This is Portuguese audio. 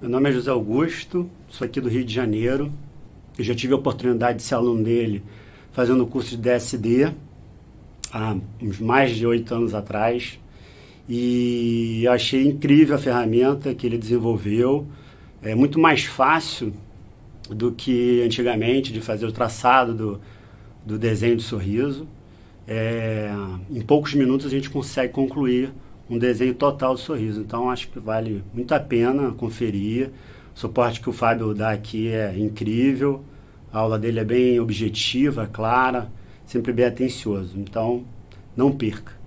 Meu nome é José Augusto, sou aqui do Rio de Janeiro. Eu já tive a oportunidade de ser aluno dele fazendo o curso de DSD há uns mais de oito anos atrás. E achei incrível a ferramenta que ele desenvolveu. É muito mais fácil do que antigamente de fazer o traçado do, do desenho do sorriso. É, em poucos minutos a gente consegue concluir um desenho total do sorriso. Então acho que vale muito a pena conferir. O suporte que o Fábio dá aqui é incrível. A aula dele é bem objetiva, clara, sempre bem atencioso. Então não perca.